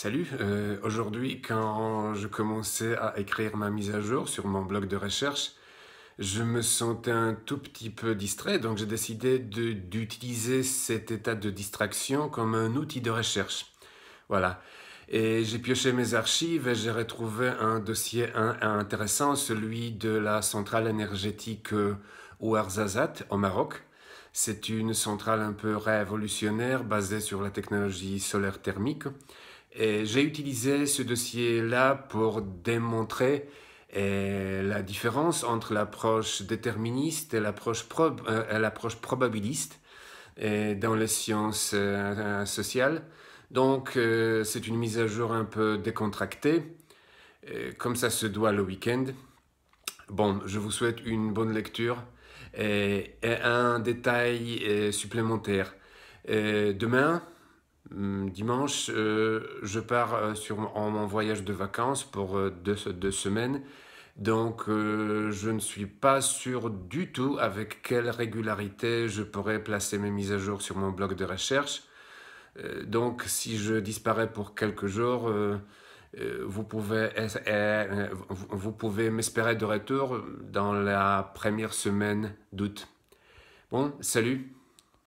Salut, euh, aujourd'hui quand je commençais à écrire ma mise à jour sur mon blog de recherche, je me sentais un tout petit peu distrait, donc j'ai décidé d'utiliser cet état de distraction comme un outil de recherche. Voilà. Et j'ai pioché mes archives et j'ai retrouvé un dossier intéressant, celui de la centrale énergétique Ouarzazate euh, au Maroc. C'est une centrale un peu révolutionnaire basée sur la technologie solaire thermique. J'ai utilisé ce dossier-là pour démontrer euh, la différence entre l'approche déterministe et l'approche euh, probabiliste dans les sciences euh, sociales. Donc c'est une mise à jour un peu décontractée, comme ça se doit le week-end. Bon, je vous souhaite une bonne lecture et un détail supplémentaire. demain, Hmm, dimanche, euh, je pars euh, sur, en, voyage de vacances pour euh, deux, semaines. Donc, je ne suis pas sûr du tout avec quelle régularité je pourrais placer mes mises à jour sur mon blog de recherche. donc, si je disparais pour quelques jours, vous pouvez, vous pouvez m'espérer de retour dans la première semaine d'août. Bon, salut